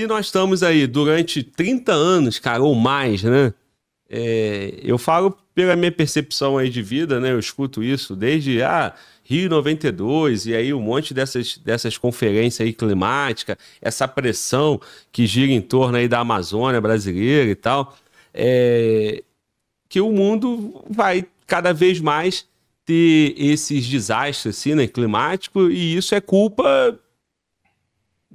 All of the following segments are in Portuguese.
se nós estamos aí durante 30 anos, cara, ou mais, né? É, eu falo pela minha percepção aí de vida, né? Eu escuto isso desde ah, Rio 92 e aí um monte dessas, dessas conferências aí climática, essa pressão que gira em torno aí da Amazônia brasileira e tal, é, que o mundo vai cada vez mais ter esses desastres assim, né, climático e isso é culpa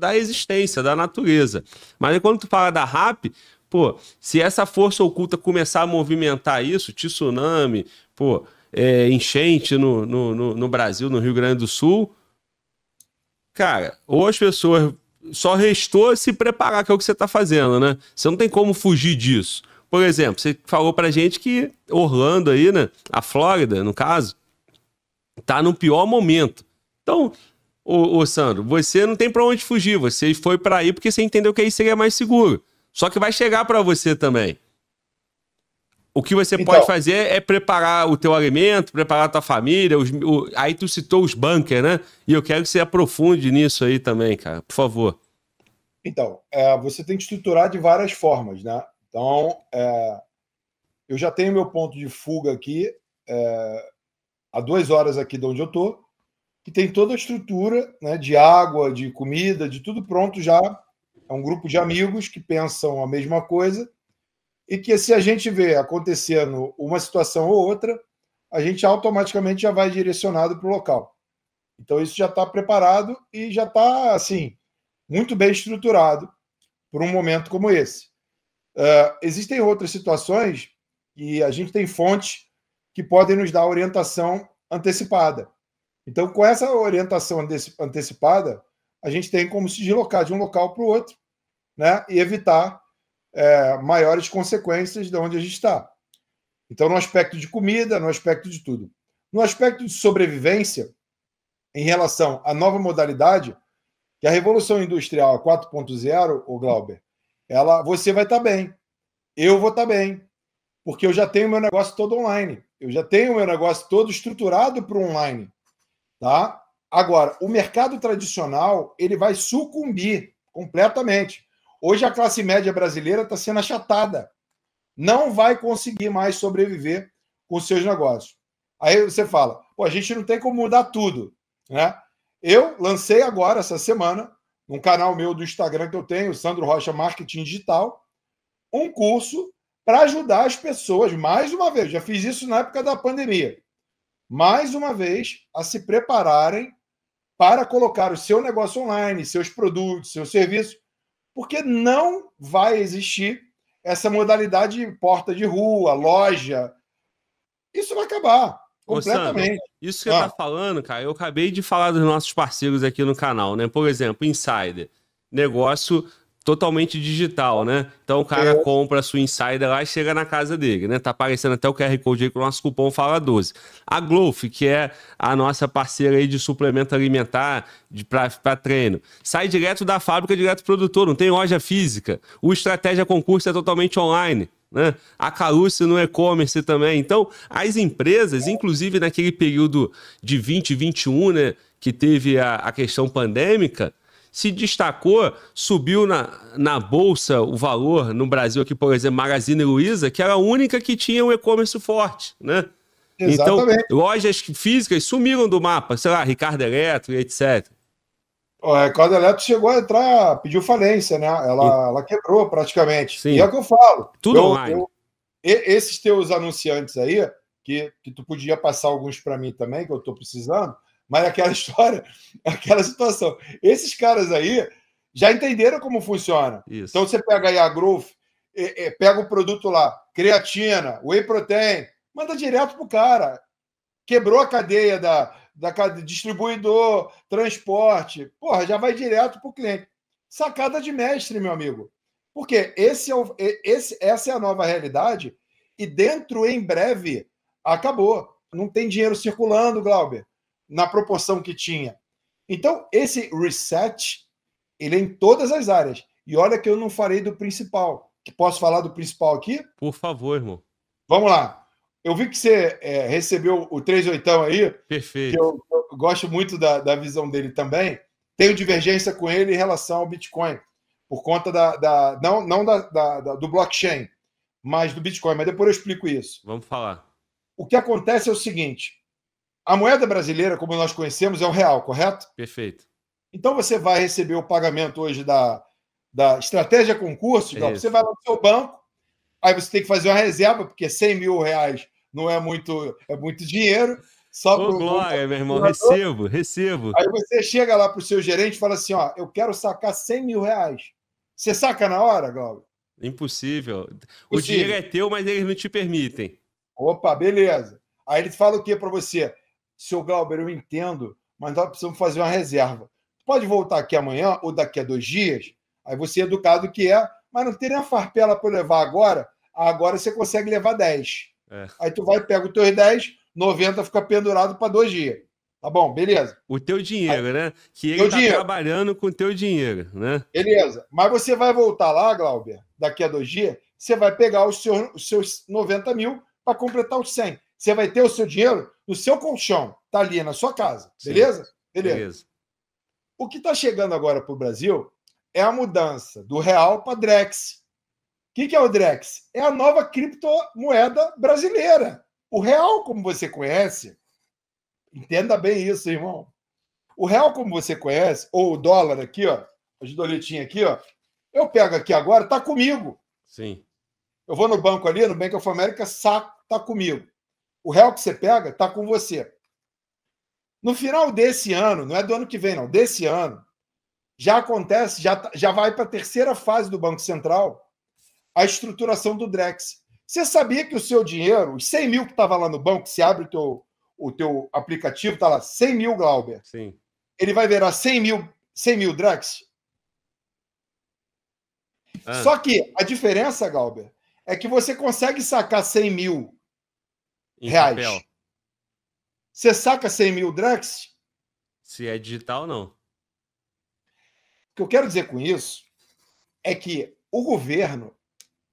da existência, da natureza. Mas aí, quando tu fala da RAP, pô, se essa força oculta começar a movimentar isso, tsunami, pô, é, enchente no, no, no, no Brasil, no Rio Grande do Sul, cara, ou as pessoas só restou se preparar, que é o que você está fazendo, né? Você não tem como fugir disso. Por exemplo, você falou pra gente que Orlando aí, né? A Flórida, no caso, tá no pior momento. Então, ô, ô Sandro, você não tem para onde fugir. Você foi para aí porque você entendeu que aí seria mais seguro. Só que vai chegar para você também. O que você então, pode fazer é preparar o teu alimento, preparar a tua família. Os, o, aí tu citou os bunkers, né? E eu quero que você aprofunde nisso aí também, cara. Por favor. Então, é, você tem que estruturar de várias formas, né? Então, é, eu já tenho meu ponto de fuga aqui, é, a duas horas aqui de onde eu tô que tem toda a estrutura né, de água, de comida, de tudo pronto já. É um grupo de amigos que pensam a mesma coisa e que se a gente vê acontecendo uma situação ou outra, a gente automaticamente já vai direcionado para o local. Então isso já está preparado e já está assim muito bem estruturado para um momento como esse. Uh, existem outras situações e a gente tem fontes que podem nos dar orientação antecipada. Então, com essa orientação antecipada, a gente tem como se deslocar de um local para o outro né? e evitar é, maiores consequências de onde a gente está. Então, no aspecto de comida, no aspecto de tudo. No aspecto de sobrevivência, em relação à nova modalidade, que a Revolução Industrial 4.0, o Glauber, ela, você vai estar tá bem, eu vou estar tá bem, porque eu já tenho meu negócio todo online, eu já tenho meu negócio todo estruturado para online. Tá? Agora, o mercado tradicional ele vai sucumbir completamente. Hoje a classe média brasileira está sendo achatada. Não vai conseguir mais sobreviver com seus negócios. Aí você fala, pô, a gente não tem como mudar tudo, né? Eu lancei agora, essa semana, num canal meu do Instagram que eu tenho, Sandro Rocha Marketing Digital, um curso para ajudar as pessoas, mais uma vez, já fiz isso na época da pandemia, mais uma vez, a se prepararem para colocar o seu negócio online, seus produtos, seus serviços, porque não vai existir essa modalidade porta de rua, loja. Isso vai acabar completamente. Ô, isso que tá ah. você está falando, cara, eu acabei de falar dos nossos parceiros aqui no canal, né? Por exemplo, Insider, negócio totalmente digital, né? Então o cara compra a sua insider lá e chega na casa dele, né? Tá aparecendo até o QR Code aí com o nosso cupom FALA12. A Glowf, que é a nossa parceira aí de suplemento alimentar para treino, sai direto da fábrica, direto do produtor, não tem loja física. O Estratégia Concurso é totalmente online. Né? A Caruce no e-commerce também. Então, as empresas, inclusive naquele período de 2021, né, que teve a, a questão pandêmica, se destacou, subiu na, na bolsa o valor no Brasil aqui, por exemplo, Magazine Luiza, que era a única que tinha um e-commerce forte, né? Então, Exatamente. Então, lojas físicas sumiram do mapa, sei lá, Ricardo Eletro, etc. O Ricardo Eletro chegou a entrar, pediu falência, né? Ela, e... ela quebrou praticamente. Sim. E é o que eu falo. Tudo eu, online. Eu, esses teus anunciantes aí, que, que tu podia passar alguns para mim também, que eu estou precisando, mas aquela história, aquela situação. Esses caras aí já entenderam como funciona. Isso. Então você pega aí a Growth, é, é, pega o produto lá, creatina, whey protein, manda direto pro cara. Quebrou a cadeia da, da distribuidor, transporte. Porra, já vai direto pro cliente. Sacada de mestre, meu amigo. Porque esse é o, esse, essa é a nova realidade e dentro em breve acabou. Não tem dinheiro circulando, Glauber na proporção que tinha. Então, esse reset, ele é em todas as áreas. E olha que eu não farei do principal. Que posso falar do principal aqui? Por favor, irmão. Vamos lá. Eu vi que você é, recebeu o 38 aí. Perfeito. Eu, eu, gosto muito da, da visão dele também. Tenho divergência com ele em relação ao Bitcoin, por conta da. da não não da, da, da, do blockchain, mas do Bitcoin. Mas depois eu explico isso. Vamos falar. O que acontece é o seguinte: a moeda brasileira, como nós conhecemos, é o real, correto? Perfeito. Então você vai receber o pagamento hoje da, da estratégia concurso, então você vai lá no seu banco, aí você tem que fazer uma reserva, porque 100 mil reais não é muito, é muito dinheiro. Só Ô, pro, Glória, meu irmão, recebo, recebo. Aí você chega lá para o seu gerente e fala assim: ó, eu quero sacar 100 mil reais. Você saca na hora, Glauber? Impossível. Impossível. O dinheiro é teu, mas eles não te permitem. Opa, beleza. Aí ele fala o que para você? Seu Glauber, eu entendo, mas nós precisamos fazer uma reserva. Pode voltar aqui amanhã ou daqui a dois dias, aí você é educado que é, mas não tem nem a farpela para levar agora, agora você consegue levar 10. É. Aí tu vai, pega os teus 10, 90 fica pendurado para dois dias. Tá bom, beleza. O teu dinheiro, aí, né? Que ele tá dinheiro. trabalhando com o teu dinheiro, né? Beleza. Mas você vai voltar lá, Glauber, daqui a dois dias, você vai pegar os seus, os seus 90 mil para completar os 100. Você vai ter o seu dinheiro no seu colchão, tá ali na sua casa, beleza? Sim, beleza. beleza. É o que está chegando agora para o Brasil é a mudança do real para Drex. O que, que é o Drex? É a nova criptomoeda brasileira. O real, como você conhece, entenda bem isso, irmão. O real, como você conhece, ou o dólar aqui, ó, as doletinhas aqui, ó, eu pego aqui agora, tá comigo. Sim. Eu vou no banco ali, no Bank of America, saco, tá comigo. O réu que você pega está com você. No final desse ano, não é do ano que vem, não, desse ano, já acontece, já, tá, já vai para a terceira fase do Banco Central a estruturação do Drex. Você sabia que o seu dinheiro, os 100 mil que estava lá no banco, se abre o teu, o teu aplicativo, está lá 100 mil, Glauber. Sim. Ele vai virar 100 mil, 100 mil Drex? Ah. Só que a diferença, Glauber, é que você consegue sacar 100 mil em reais. Papel. Você saca 100 mil Drax? Se é digital, não. O que eu quero dizer com isso é que o governo,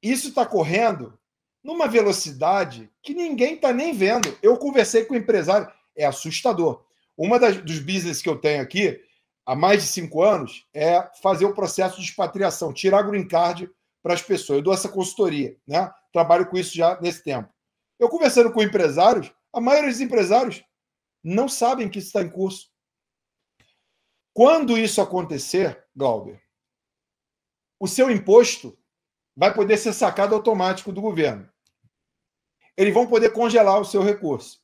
isso está correndo numa velocidade que ninguém está nem vendo. Eu conversei com o empresário, é assustador. Uma dos business que eu tenho aqui, há mais de cinco anos, é fazer o processo de expatriação, tirar green card para as pessoas. Eu dou essa consultoria, né? Trabalho com isso já nesse tempo. Eu conversando com empresários, a maioria dos empresários não sabem que isso está em curso. Quando isso acontecer, Glauber, o seu imposto vai poder ser sacado automático do governo. Eles vão poder congelar o seu recurso.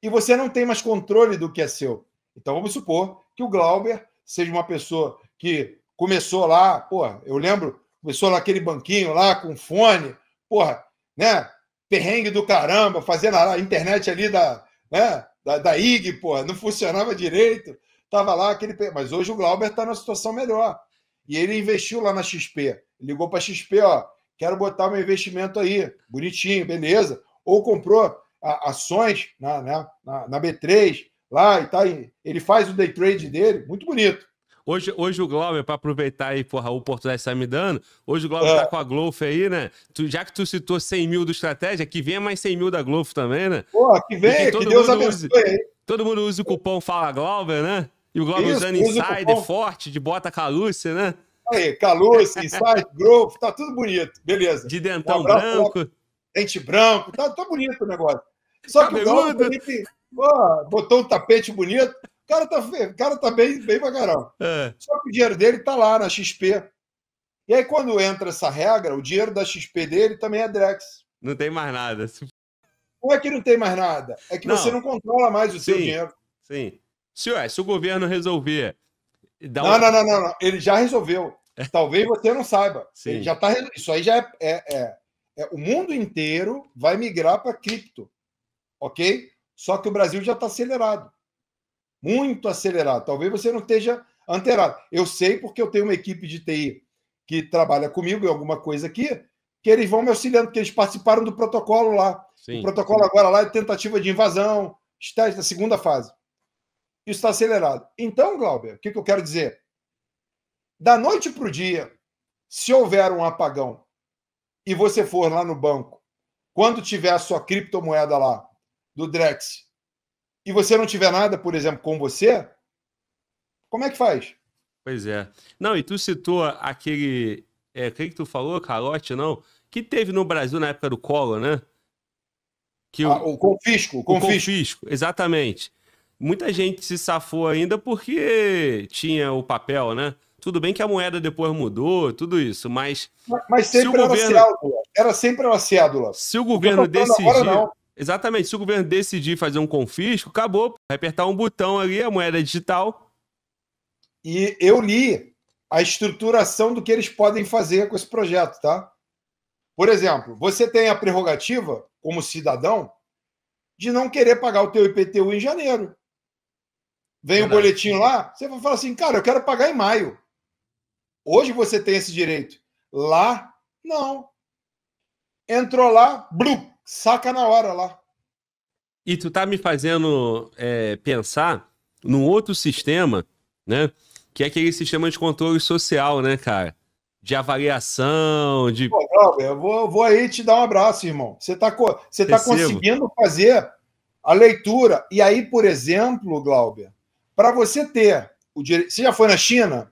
E você não tem mais controle do que é seu. Então vamos supor que o Glauber seja uma pessoa que começou lá, porra, eu lembro, começou naquele banquinho lá com fone, porra, né? perrengue do caramba, fazendo a internet ali da, né, da, da IG, porra, não funcionava direito. Tava lá aquele. Mas hoje o Glauber está numa situação melhor. E ele investiu lá na XP. Ligou para XP, ó, quero botar meu investimento aí, bonitinho, beleza. Ou comprou a, ações na, né, na, na, na B3 lá e Tá, ele faz o day trade dele, muito bonito. Hoje, hoje o Glauber, para aproveitar aí, porra, a oportunidade que você tá me dando, hoje o Glauber é. tá com a Globo aí, né? Tu, já que tu citou 100 mil do Estratégia, que venha mais 100 mil da Globo também, né? Porra, que venha, que Deus abençoe. Use, todo mundo usa o cupom Fala Glauber, né? E o Glauber usando Insider forte, de bota calúcia, né? Aí, calúcia, Insider, Growth, tá tudo bonito, beleza. De dentão um branco. Dente branco, tá, tá bonito o negócio. Só tá que o Glauber, ele, botou um tapete bonito, o cara tá, o cara tá bem, bem vagarão. É. Só que o dinheiro dele tá lá na XP. E aí, quando entra essa regra, o dinheiro da XP dele também é Drex. Não tem mais nada. Não é que não tem mais nada. É que não. você não controla mais o sim, seu dinheiro. Sim. Senhor, se o governo resolver. Não, não, não, não, não, Ele já resolveu. É. Talvez você não saiba. Sim. Ele já tá, isso aí já é, é, é, é. O mundo inteiro vai migrar para cripto. Ok? Só que o Brasil já está acelerado muito acelerado. Talvez você não esteja anterado. Eu sei porque eu tenho uma equipe de TI que trabalha comigo em alguma coisa aqui, que eles vão me auxiliando, porque eles participaram do protocolo lá. Sim. O protocolo agora lá é tentativa de invasão, estágio da segunda fase. Isso está acelerado. Então, Glauber, o que, que eu quero dizer? Da noite para o dia, se houver um apagão e você for lá no banco, quando tiver a sua criptomoeda lá do Drex, e você não tiver nada, por exemplo, com você, como é que faz? Pois é. Não, e tu citou aquele. É, quem que tu falou? Calote, não? Que teve no Brasil na época do Collor, né? Que ah, o, confisco, o confisco. O confisco, exatamente. Muita gente se safou ainda porque tinha o papel, né? Tudo bem que a moeda depois mudou, tudo isso, mas. Mas, mas sempre se o governo... era governo... cédula. Era sempre uma cédula. Se o governo decidir. Agora não Exatamente. Se o governo decidir fazer um confisco, acabou. Vai apertar um botão ali, a moeda digital. E eu li a estruturação do que eles podem fazer com esse projeto, tá? Por exemplo, você tem a prerrogativa, como cidadão, de não querer pagar o teu IPTU em janeiro. Vem o boletim lá, você vai falar assim, cara, eu quero pagar em maio. Hoje você tem esse direito. Lá, não. Entrou lá, blup, saca na hora lá. E tu tá me fazendo é, pensar num outro sistema, né? Que é aquele sistema de controle social, né, cara? De avaliação, de. Pô, Robert, eu vou, vou aí te dar um abraço, irmão. Você tá, co... você tá conseguindo fazer a leitura. E aí, por exemplo, Glauber, para você ter o direito. Você já foi na China?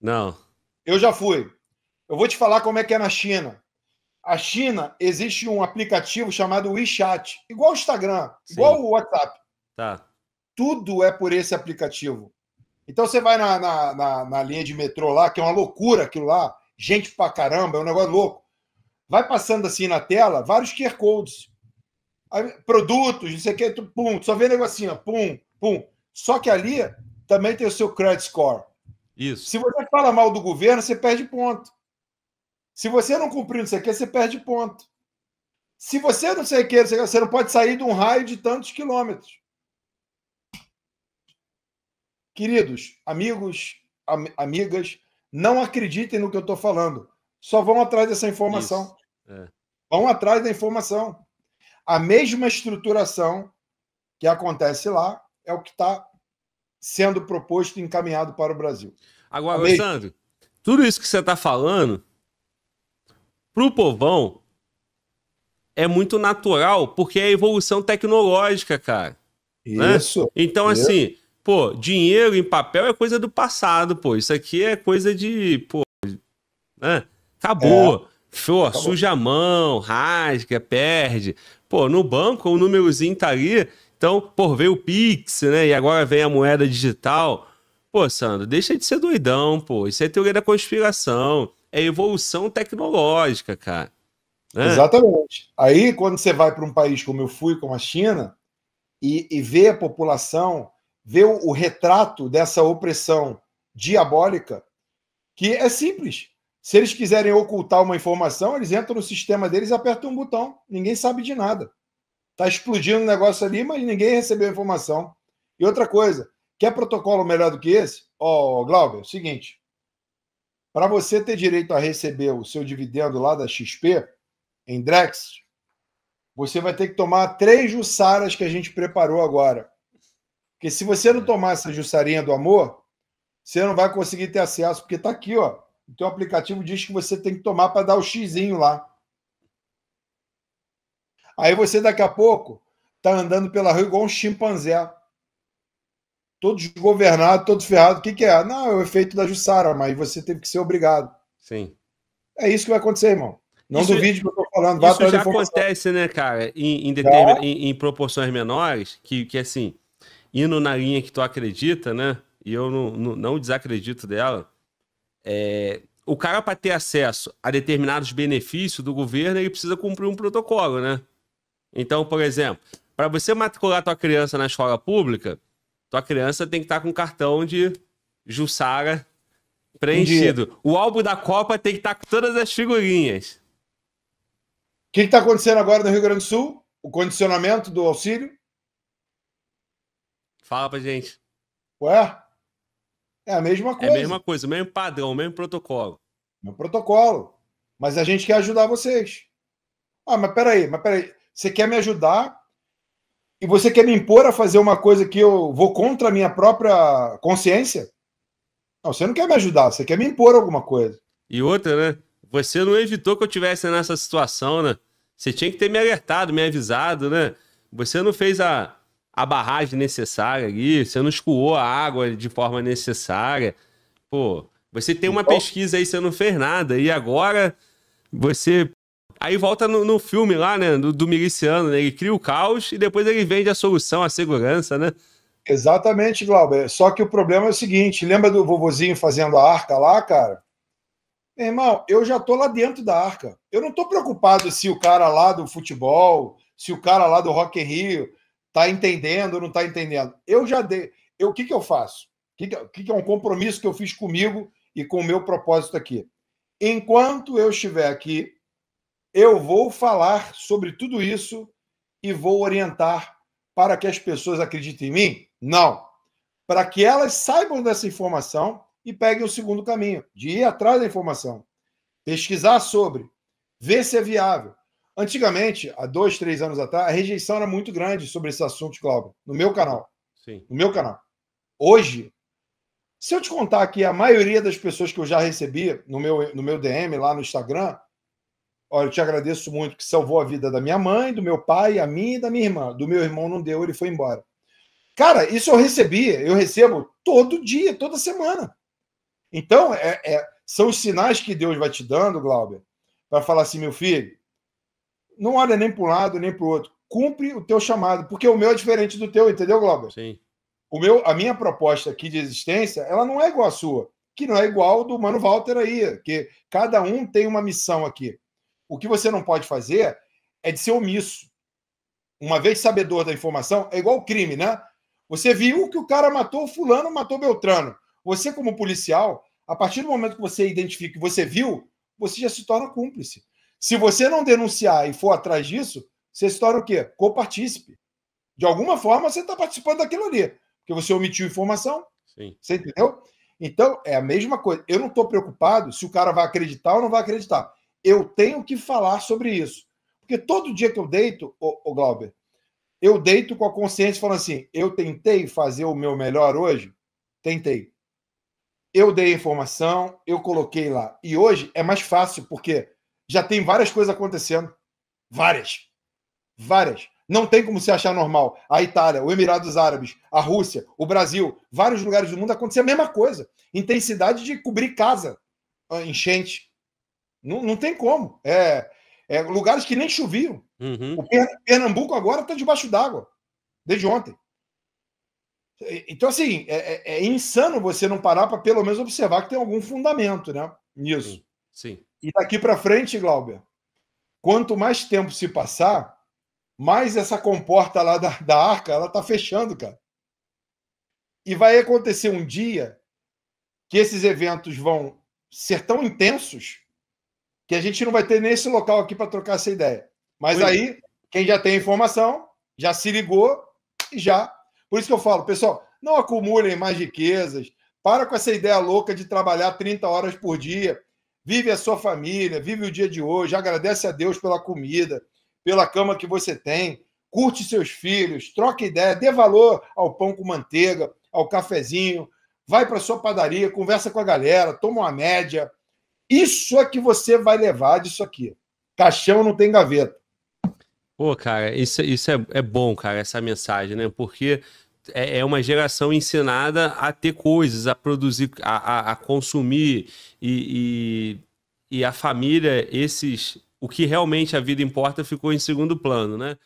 Não. Eu já fui. Eu vou te falar como é que é na China a China existe um aplicativo chamado WeChat, igual o Instagram, Sim. igual o WhatsApp. Tá. Tudo é por esse aplicativo. Então você vai na, na, na, na, linha de metrô lá, que é uma loucura aquilo lá, gente pra caramba, é um negócio louco. Vai passando assim na tela vários QR codes. Aí, produtos, não sei o que, tu, pum, tu só vê negocinho, assim, pum, pum. Só que ali também tem o seu credit score. Isso. Se você fala mal do governo, você perde ponto. Se você não cumprir não sei o que, você perde ponto. Se você não sei o que, você não pode sair de um raio de tantos quilômetros. Queridos, amigos, am amigas, não acreditem no que eu estou falando. Só vão atrás dessa informação. É. Vão atrás da informação. A mesma estruturação que acontece lá é o que está sendo proposto e encaminhado para o Brasil. Agora, Sandro, tudo isso que você está falando pro povão é muito natural, porque é evolução tecnológica, cara. Né? Isso. Né? Então, isso. assim, pô, dinheiro em papel é coisa do passado, pô. Isso aqui é coisa de, pô, né? Acabou. É. Pô, Acabou. suja a mão, rasga, perde. Pô, no banco o númerozinho tá ali. Então, pô, veio o Pix, né? E agora vem a moeda digital. Pô, Sandro, deixa de ser doidão, pô. Isso é teoria da conspiração é evolução tecnológica, cara. Né? Exatamente. Aí, quando você vai para um país como eu fui, como a China, e, e vê a população, vê o, o retrato dessa opressão diabólica, que é simples. Se eles quiserem ocultar uma informação, eles entram no sistema deles e apertam um botão. Ninguém sabe de nada. Tá explodindo o um negócio ali, mas ninguém recebeu a informação. E outra coisa, quer protocolo melhor do que esse? Ó, oh, Glauber, é o seguinte, para você ter direito a receber o seu dividendo lá da XP, em Drex, você vai ter que tomar três jussaras que a gente preparou agora. Porque se você não tomar essa jussarinha do amor, você não vai conseguir ter acesso, porque está aqui, ó. Então o aplicativo diz que você tem que tomar para dar o xizinho lá. Aí você daqui a pouco tá andando pela rua igual um chimpanzé todos governados, todos ferrado. O que, que é? Não, é o efeito da Jussara, mas você teve que ser obrigado. Sim. É isso que vai acontecer, irmão. Não isso, duvide que eu tô falando. Vá isso já acontece, né, cara, em, em, determin... em, em, proporções menores, que, que assim, indo na linha que tu acredita, né, e eu não, não, não desacredito dela, é... o cara, para ter acesso a determinados benefícios do governo, ele precisa cumprir um protocolo, né? Então, por exemplo, para você matricular tua criança na escola pública, tua criança tem que estar tá com cartão de Jussara preenchido. o álbum da Copa tem que estar tá com todas as figurinhas. O que está acontecendo agora no Rio Grande do Sul? O condicionamento do auxílio? Fala pra gente. Ué? É a mesma coisa. É a mesma coisa, o mesmo padrão, o mesmo protocolo. Meu é protocolo. Mas a gente quer ajudar vocês. Ah, mas peraí, mas peraí. Você quer me ajudar e você quer me impor a fazer uma coisa que eu vou contra a minha própria consciência? Não, você não quer me ajudar, você quer me impor alguma coisa. E outra, né? Você não evitou que eu tivesse nessa situação, né? Você tinha que ter me alertado, me avisado, né? Você não fez a, a barragem necessária aqui. você não escoou a água de forma necessária. Pô, você tem uma então pesquisa aí, você não fez nada. E agora você Aí volta no, no filme lá, né? Do, do miliciano, né? Ele cria o caos e depois ele vende a solução, a segurança, né? Exatamente, Glauber. Só que o problema é o seguinte: lembra do vovozinho fazendo a arca lá, cara? Meu irmão, eu já tô lá dentro da arca. Eu não tô preocupado se o cara lá do futebol, se o cara lá do Rock in Rio tá entendendo ou não tá entendendo. Eu já dei. Eu, o que, que eu faço? O que, que, que é um compromisso que eu fiz comigo e com o meu propósito aqui? Enquanto eu estiver aqui, eu vou falar sobre tudo isso e vou orientar para que as pessoas acreditem em mim? Não. Para que elas saibam dessa informação e peguem o segundo caminho, de ir atrás da informação, pesquisar sobre, ver se é viável. Antigamente, há dois, três anos atrás, a rejeição era muito grande sobre esse assunto, Cláudio, no meu canal. Sim. No meu canal. Hoje, se eu te contar que a maioria das pessoas que eu já recebi no meu, no meu DM lá no Instagram Olha, eu te agradeço muito que salvou a vida da minha mãe, do meu pai, a mim e da minha irmã. Do meu irmão não deu, ele foi embora. Cara, isso eu recebi, eu recebo todo dia, toda semana. Então, é, é, são os sinais que Deus vai te dando, Glauber, para falar assim, meu filho, não olha nem para um lado nem para o outro. Cumpre o teu chamado, porque o meu é diferente do teu, entendeu, Glauber? Sim. O meu, a minha proposta aqui de existência, ela não é igual à sua, que não é igual do Mano Walter aí, que cada um tem uma missão aqui. O que você não pode fazer é de ser omisso. Uma vez sabedor da informação, é igual crime, né? Você viu que o cara matou fulano, matou Beltrano. Você, como policial, a partir do momento que você identifica que você viu, você já se torna cúmplice. Se você não denunciar e for atrás disso, você se torna o quê? Copartícipe. De alguma forma, você está participando daquilo ali. Porque você omitiu informação. Sim. Você entendeu? Então, é a mesma coisa. Eu não estou preocupado se o cara vai acreditar ou não vai acreditar eu tenho que falar sobre isso. Porque todo dia que eu deito, o, o Glauber, eu deito com a consciência falando assim: eu tentei fazer o meu melhor hoje? Tentei. Eu dei informação, eu coloquei lá. E hoje é mais fácil, porque já tem várias coisas acontecendo. Várias. Várias. Não tem como se achar normal. A Itália, o Emirados Árabes, a Rússia, o Brasil, vários lugares do mundo acontecer a mesma coisa. Intensidade de cobrir casa, ah, enchente, não, não tem como. É, é lugares que nem choviam. Uhum. O Pernambuco agora está debaixo d'água, desde ontem. Então, assim, é, é, é, insano você não parar para pelo menos observar que tem algum fundamento né, nisso. Sim. Sim. E daqui para frente, Glauber, quanto mais tempo se passar, mais essa comporta lá da, da arca ela está fechando, cara. E vai acontecer um dia que esses eventos vão ser tão intensos que a gente não vai ter nesse local aqui para trocar essa ideia. Mas Oi. aí, é. quem já tem informação, já se ligou e já. Por isso que eu falo, pessoal, não acumulem mais riquezas, para com essa ideia louca de trabalhar 30 horas por dia. Vive a sua família, vive o dia de hoje, agradece a Deus pela comida, pela cama que você tem, curte seus filhos, troca ideia, dê valor ao pão com manteiga, ao cafezinho, vai para sua padaria, conversa com a galera, toma uma média, isso é que você vai levar disso aqui. Caixão não tem gaveta. Pô, cara, isso, isso é, é bom, cara, essa mensagem, né? Porque é, é uma geração ensinada a ter coisas, a produzir, a, a, a consumir e, e, e a família, esses, o que realmente a vida importa ficou em segundo plano, né?